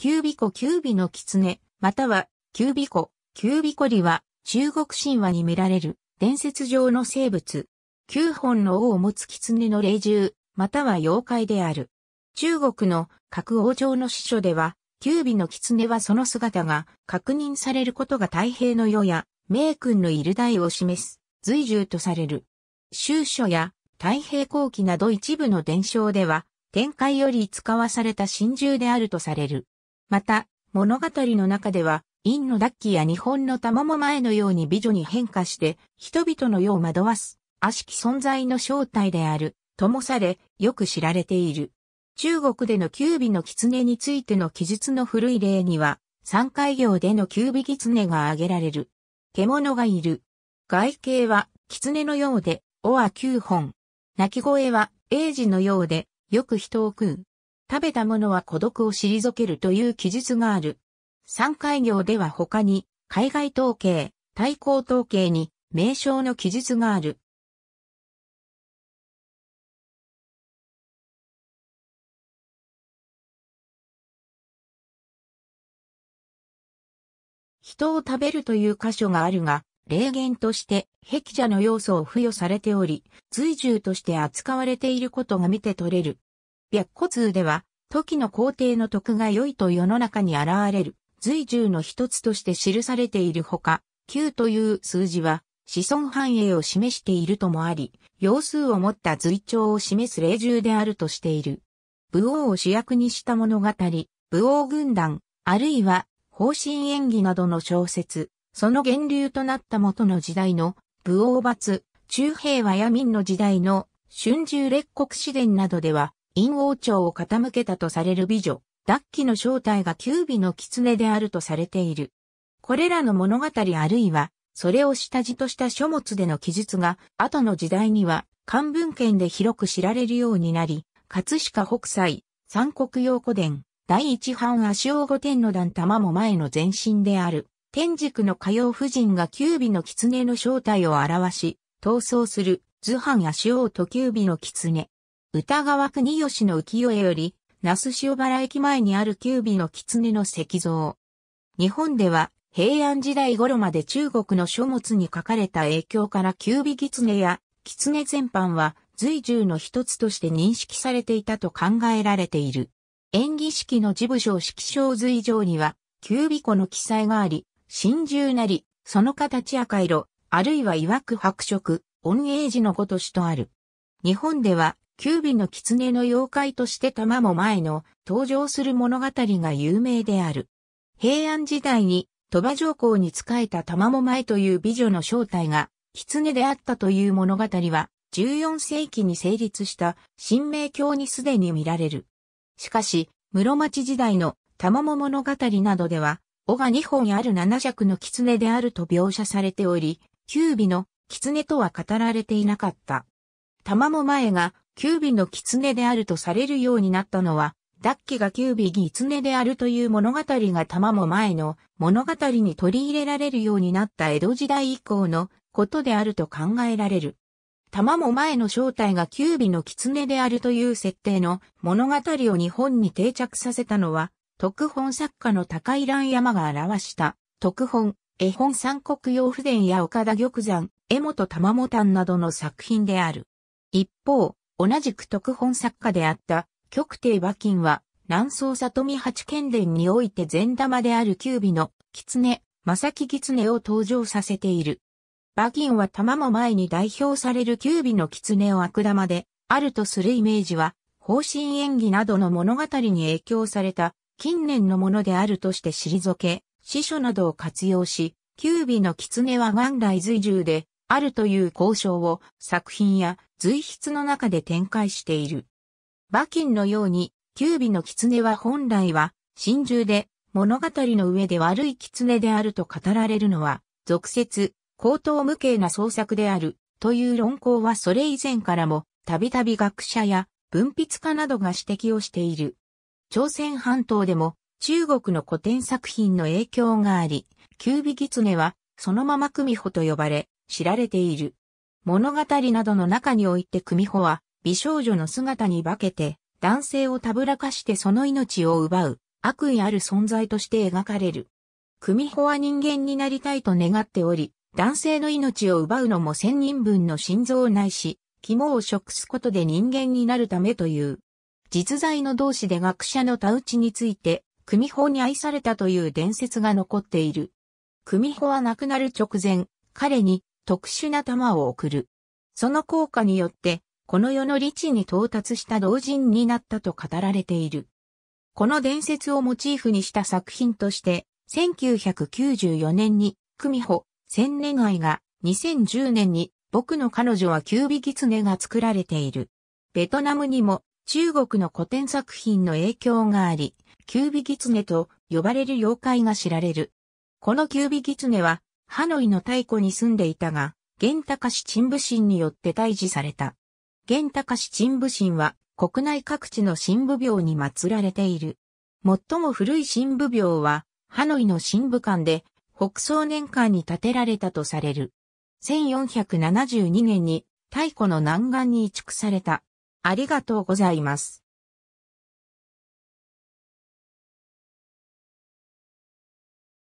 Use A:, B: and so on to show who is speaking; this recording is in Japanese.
A: キュービコキュービの狐、または、キュービコ、キュービコリは、中国神話に見られる、伝説上の生物。九本の尾を持つ狐の霊獣、または妖怪である。中国の各王朝の司書では、キュービの狐はその姿が確認されることが太平の世や、明君のいる代を示す、随従とされる。修書や太平後期など一部の伝承では、天界より使わされた真獣であるとされる。また、物語の中では、陰のダッキーや日本の玉も前のように美女に変化して、人々の世を惑わす、悪しき存在の正体である、ともされ、よく知られている。中国での九尾の狐についての記述の古い例には、三海行での九尾狐が挙げられる。獣がいる。外形は狐のようで、尾は九本。鳴き声は英字のようで、よく人を食う。食べたものは孤独を退けるという記述がある。三海業では他に、海外統計、対抗統計に、名称の記述がある。人を食べるという箇所があるが、霊言として壁者の要素を付与されており、随従として扱われていることが見て取れる。白骨図では、時の皇帝の徳が良いと世の中に現れる、随従の一つとして記されているほか、9という数字は、子孫繁栄を示しているともあり、要数を持った随調を示す霊獣であるとしている。武王を主役にした物語、武王軍団、あるいは、方針演技などの小説、その源流となった元の時代の、武王罰、中平和や民の時代の、春秋列国史伝などでは、陰王朝を傾けたとされる美女、ダッキの正体が九尾の狐であるとされている。これらの物語あるいは、それを下地とした書物での記述が、後の時代には、漢文献で広く知られるようになり、葛飾北斎、三国用古伝、第一版足尾御天の段玉も前の前身である、天竺の歌謡夫人が九尾の狐の正体を表し、逃走する、図版足尾と九尾の狐。歌川国吉の浮世絵より、那須塩原駅前にある九尾の狐の石像。日本では平安時代頃まで中国の書物に書かれた影響から九尾狐や狐全般は随獣の一つとして認識されていたと考えられている。演技式の事務所式章随上には九尾湖の記載があり、真獣なり、その形赤色、あるいは曰く白色、恩永寺のごとしとある。日本ではキュービの狐の妖怪として玉も前の登場する物語が有名である。平安時代に鳥羽上皇に仕えた玉も前という美女の正体が狐であったという物語は14世紀に成立した神明教にすでに見られる。しかし、室町時代の玉も物語などでは、尾が2本ある7尺の狐であると描写されており、九尾の狐とは語られていなかった。玉も前がキュービの狐であるとされるようになったのは、ダッキがキュービ狐であるという物語が玉も前の物語に取り入れられるようになった江戸時代以降のことであると考えられる。玉も前の正体がキュービの狐であるという設定の物語を日本に定着させたのは、特本作家の高井蘭山が表した特本、絵本三国用布伝や岡田玉山、江本玉も丹などの作品である。一方、同じく特本作家であった極帝馬琴は南宋里見八犬伝において善玉である九尾の狐、正木狐を登場させている。馬琴は玉も前に代表される九尾の狐を悪玉であるとするイメージは方針演技などの物語に影響された近年のものであるとして退け、司書などを活用し、九尾の狐は元来随従であるという交渉を作品や随筆の中で展開している。馬琴のように、九尾の狐は本来は、真獣で、物語の上で悪い狐であると語られるのは、俗説、高等無形な創作である、という論考はそれ以前からも、たびたび学者や文筆家などが指摘をしている。朝鮮半島でも、中国の古典作品の影響があり、九尾狐は、そのまま組穂と呼ばれ、知られている。物語などの中において組穂は美少女の姿に化けて男性をたぶらかしてその命を奪う悪意ある存在として描かれる。組穂は人間になりたいと願っており、男性の命を奪うのも千人分の心臓ないし、肝を食すことで人間になるためという。実在の同志で学者の田内について、組穂に愛されたという伝説が残っている。組穂は亡くなる直前、彼に特殊な玉を送る。その効果によって、この世の理地に到達した老人になったと語られている。この伝説をモチーフにした作品として、1994年に、久美穂、千年愛が、2010年に、僕の彼女は九尾狐が作られている。ベトナムにも、中国の古典作品の影響があり、九尾狐と呼ばれる妖怪が知られる。この九尾狐は、ハノイの太古に住んでいたが、玄高市沈部神によって退治された。玄高市沈部神は国内各地の神武病に祀られている。最も古い神武病は、ハノイの神武館で、北宋年間に建てられたとされる。1472年に太古の南岸に移築された。ありがとうございます。